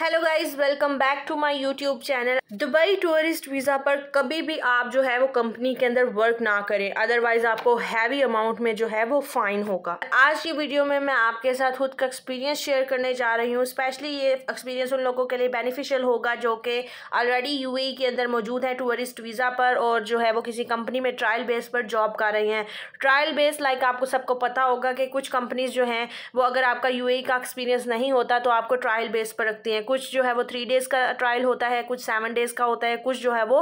hello guys welcome back to my YouTube channel Dubai tourist visa पर कभी भी आप जो है वो कंपनी के अंदर वर्क ना करें अदरवाइज आपको हैवी अमाउंट में जो है वो फाइन होगा आज की वीडियो में मैं आपके साथ खुद का एक्सपीरियंस शेयर करने जा रही हूँ स्पेशली ये एक्सपीरियंस उन लोगों के लिए बेनिफिशियल होगा जो कि ऑलरेडी यू e के अंदर मौजूद है टूरिस्ट वीज़ा पर और जो है वो किसी कंपनी में ट्रायल बेस पर जॉब कर रहे हैं ट्रायल बेस लाइक आपको सबको पता होगा कि कुछ कंपनीज़ जो हैं वो अगर आपका यू e का एक्सपीरियंस नहीं होता तो आपको ट्रायल बेस पर रखती हैं कुछ जो है वो थ्री डेज़ का ट्रायल होता है कुछ सेवन डेज़ का होता है कुछ जो है वो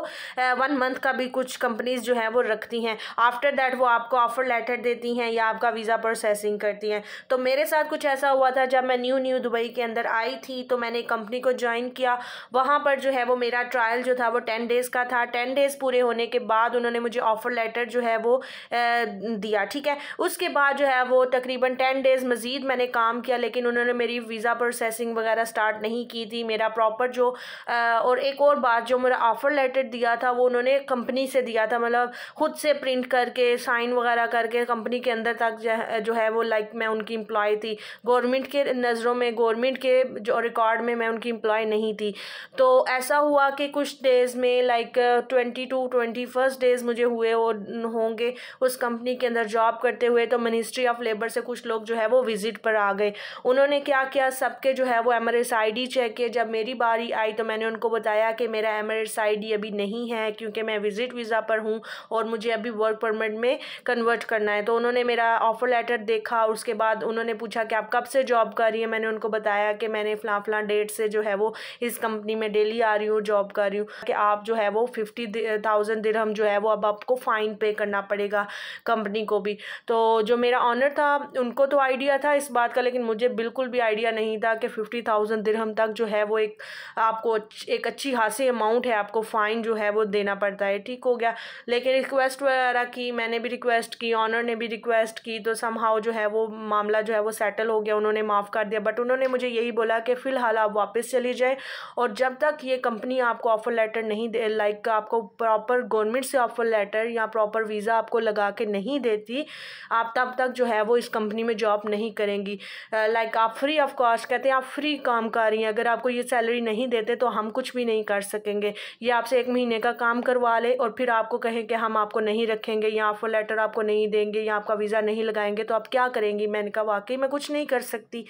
वन मंथ का भी कुछ कंपनीज़ जो है वो रखती हैं आफ्टर दैट वो आपको ऑफ़र लेटर देती हैं या आपका वीज़ा प्रोसेसिंग करती हैं तो मेरे साथ कुछ ऐसा हुआ था जब मैं न्यू न्यू दुबई के अंदर आई थी तो मैंने कंपनी को ज्वाइन किया वहाँ पर जो है वो मेरा ट्रायल जो था वो टेन डेज़ का था टेन डेज़ पूरे होने के बाद उन्होंने मुझे ऑफ़र लेटर जो है वो दिया ठीक है उसके बाद जो है वो तकरीबन टेन डेज़ मज़ीद मैंने काम किया लेकिन उन्होंने मेरी वीज़ा प्रोसेसिंग वगैरह स्टार्ट नहीं की थी मेरा प्रॉपर जो और एक और बात जो मेरा ऑफ़र लेटर दिया था वो उन्होंने कंपनी से दिया था मतलब ख़ुद से प्रिंट करके साइन वगैरह करके कंपनी के अंदर तक जो है वो लाइक मैं उनकी एम्प्लॉय थी गवर्नमेंट के नज़रों में गवर्नमेंट के जो रिकॉर्ड में मैं उनकी एम्प्लॉय नहीं थी तो ऐसा हुआ कि कुछ डेज़ में like twenty two twenty first days मुझे हुए होंगे उस कंपनी के अंदर जॉब करते हुए तो मिनिस्ट्री ऑफ लेबर से कुछ लोग जो है वो विज़िट पर आ गए उन्होंने क्या किया सबके जो है वो M R S I D check करके जब मेरी बारी आई तो मैंने उनको बताया कि मेरा एमरेट्स डी अभी नहीं है क्योंकि मैं विज़िट वीज़ा पर हूँ और मुझे अभी वर्क परमिट में कन्वर्ट करना है तो उन्होंने मेरा ऑफ़र लेटर देखा उसके बाद उन्होंने पूछा कि आप कब से जॉब कर रही है मैंने उनको बताया कि मैंने फ़लाँ फ़लाँ डेट से जो है वो इस कंपनी में डेली आ रही हूँ जॉब कर रही हूँ कि आप जो है वो फिफ्टी थाउजेंड दिरहम जो है वो अब आपको फ़ाइन पे करना पड़ेगा कंपनी को भी तो जो मेरा ऑनर था उनको तो आइडिया था इस बात का लेकिन मुझे बिल्कुल भी आइडिया नहीं था कि फिफ्टी थाउजेंड दिरहम तक तक जो है वो एक आपको एक अच्छी खासी अमाउंट है आपको फ़ाइन जो है वो देना पड़ता है ठीक हो गया लेकिन रिक्वेस्ट वगैरह की मैंने भी रिक्वेस्ट की ऑनर ने भी रिक्वेस्ट की तो समहाउ जो है वो मामला जो है वो सेटल हो गया उन्होंने माफ़ कर दिया बट उन्होंने मुझे यही बोला कि फ़िलहाल आप वापस चली जाए और जब तक ये कंपनी आपको ऑफ़र लेटर नहीं दे लाइक आपको प्रॉपर गवर्नमेंट से ऑफ़र लेटर या प्रॉपर वीज़ा आपको लगा के नहीं देती आप तब तक जो है वो इस कंपनी में जॉब नहीं करेंगी लाइक आप फ्री ऑफ कॉस्ट कहते हैं आप फ्री काम कर रही हैं अगर आपको ये सैलरी नहीं देते तो हम कुछ भी नहीं कर सकेंगे ये आपसे एक महीने का काम करवा ले और फिर आपको कहें कि हम आपको नहीं रखेंगे या आपको लेटर आपको नहीं देंगे या आपका वीज़ा नहीं लगाएंगे तो आप क्या करेंगी मैंने कहा वाकई मैं कुछ नहीं कर सकती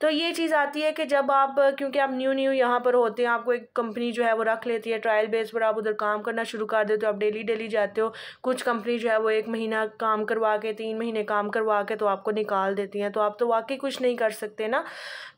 तो ये चीज़ आती है कि जब आप क्योंकि आप न्यू न्यू यहाँ पर होते हैं आपको एक कंपनी जो है वो रख लेती है ट्रायल बेस पर आप उधर काम करना शुरू कर देते हो आप डेली डेली जाते हो कुछ कंपनी जो है वो एक महीना काम करवा के तीन महीने काम करवा के तो आपको निकाल देती हैं तो आप तो वाकई कुछ नहीं कर सकते ना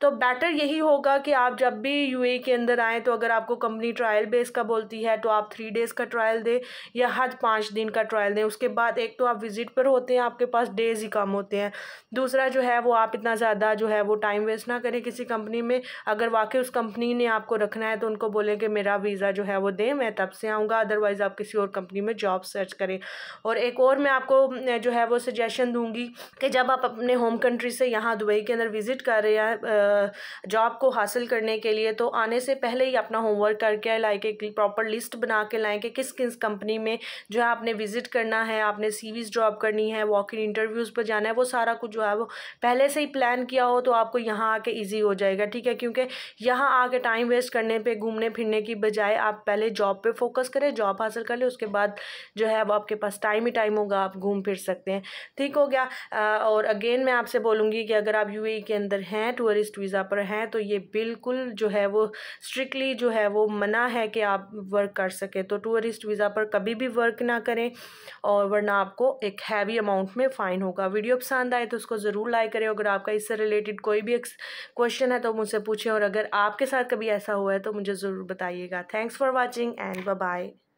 तो बेटर यही होगा कि आप आप जब भी यू e के अंदर आएँ तो अगर आपको कंपनी ट्रायल बेस का बोलती है तो आप थ्री डेज़ का ट्रायल दें या हद पाँच दिन का ट्रायल दें उसके बाद एक तो आप विज़िट पर होते हैं आपके पास डेज़ ही कम होते हैं दूसरा जो है वो आप इतना ज़्यादा जो है वो टाइम वेस्ट ना करें किसी कंपनी में अगर वाकई उस कंपनी ने आपको रखना है तो उनको बोलें कि मेरा वीज़ा जो है वो दें मैं तब से आऊँगा अदरवाइज़ आप किसी और कंपनी में जॉब सर्च करें और एक और मैं आपको जो है वो सजेशन दूँगी कि जब आप अपने होम कंट्री से यहाँ दुबई के अंदर विज़िट कर रहे हैं जॉब को हासिल कर करने के लिए तो आने से पहले ही अपना होमवर्क करके आए लाए प्रॉपर लिस्ट बना के लाएँ कि किस किस कंपनी में जो है आपने विज़िट करना है आपने सीवीज ड्रॉप करनी है वॉक इन इंटरव्यूज़ पर जाना है वो सारा कुछ जो है वो पहले से ही प्लान किया हो तो आपको यहाँ आके ईजी हो जाएगा ठीक है क्योंकि यहाँ आके टाइम वेस्ट करने पर घूमने फिरने की बजाय आप पहले जॉब पर फोकस करें जॉब हासिल कर लें उसके बाद जो है अब आपके पास टाइम ही टाइम होगा आप घूम फिर सकते हैं ठीक हो गया और अगेन मैं आपसे बोलूँगी कि अगर आप यू e के अंदर हैं टूरिस्ट वीज़ा पर हैं तो ये बिल्कुल बिल्कुल जो है वो स्ट्रिक्टली जो है वो मना है कि आप वर्क कर सकें तो टूरिस्ट वीज़ा पर कभी भी वर्क ना करें और वरना आपको एक हैवी अमाउंट में फ़ाइन होगा वीडियो पसंद आए तो उसको ज़रूर लाइक करें अगर आपका इससे रिलेटेड कोई भी क्वेश्चन है तो मुझसे पूछें और अगर आपके साथ कभी ऐसा हुआ है तो मुझे ज़रूर बताइएगा thanks for watching and bye